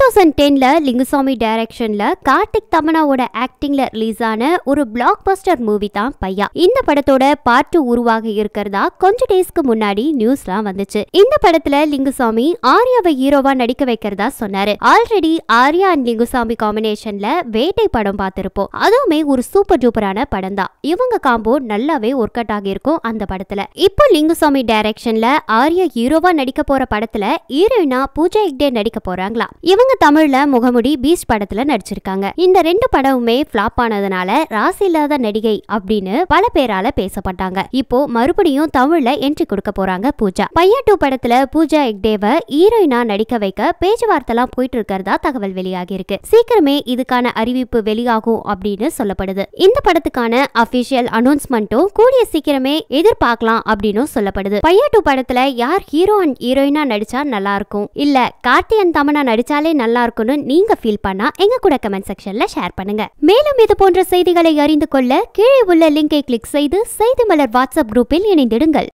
thousand டெனில் லிங்குசாமி டைரக்ஷனில் Karthik தமனாவோட ஆக்டிங்ல release ஆன ஒரு பிளாக் பஸ்டர் மூவி தான் பையா இந்த படத்தோட பார்ட் டூ உருவாக இருக்கிறதா கொஞ்ச டேஸ்க்கு முன்னாடி நியூஸ்லாம் வந்துச்சு இந்த படத்துல லிங்குசாமி ஆர்யாவை ஹீரோவா நடிக்க வைக்கிறதா சொன்னாரு ஆல்ரெடி ஆர்யா அண்ட் லிங்குசாமி காம்பினேஷன்ல வேட்டை படம் பார்த்திருப்போம் அதுவுமே ஒரு சூப்பர் டூப்பரான படம் தான் இவங்க காம்போ நல்லாவே ஒர்க் அவுட் ஆகியிருக்கும் அந்த படத்துல இப்போ லிங்குசாமி டைரக்ஷன்ல ஆர்யா ஹீரோவா நடிக்க போற படத்துல ஹீரோயினா பூஜா ஹெக்டே நடிக்க போறாங்களா இவங்க இவங்க தமிழ்ல முகமுடி பீச் படத்துல நடிச்சிருக்காங்க இந்த ரெண்டு படமுமே பிளாப் ஆனதுனால ராசி இல்லாத நடிகை அப்படின்னு பல பேரால பேசப்பட்டாங்க இப்போ மறுபடியும் தமிழ்ல என்ட்ரி கொடுக்க போறாங்க பூஜா பையா டூ படத்துல பூஜா எக்டேவ ஹீரோயினா நடிக்க வைக்க எல்லாம் போயிட்டு இருக்கிறதா தகவல் வெளியாகி இருக்கு சீக்கிரமே இதுக்கான அறிவிப்பு வெளியாகும் அப்படின்னு சொல்லப்படுது இந்த படத்துக்கான அபிஷியல் அனௌன்ஸ்மெண்ட்டும் கூடிய சீக்கிரமே எதிர்பார்க்கலாம் அப்படின்னு சொல்லப்படுது பையா டூ படத்துல யார் ஹீரோ அண்ட் ஹீரோயினா நடிச்சா நல்லா இருக்கும் இல்ல கார்த்தியன் தமனா நடிச்சாலே நல்லா இருக்கும்னு நீங்க ஃபீல் பண்ணா எங்க கூட கமெண்ட் செக்ஷன்ல ஷேர் பண்ணுங்க மேலும் இது போன்ற செய்திகளை அறிந்து கொள்ள கீழே உள்ள லிங்கை கிளிக் செய்து செய்தி மலர் வாட்ஸ்அப் குரூப்பில் இணைந்திடுங்கள்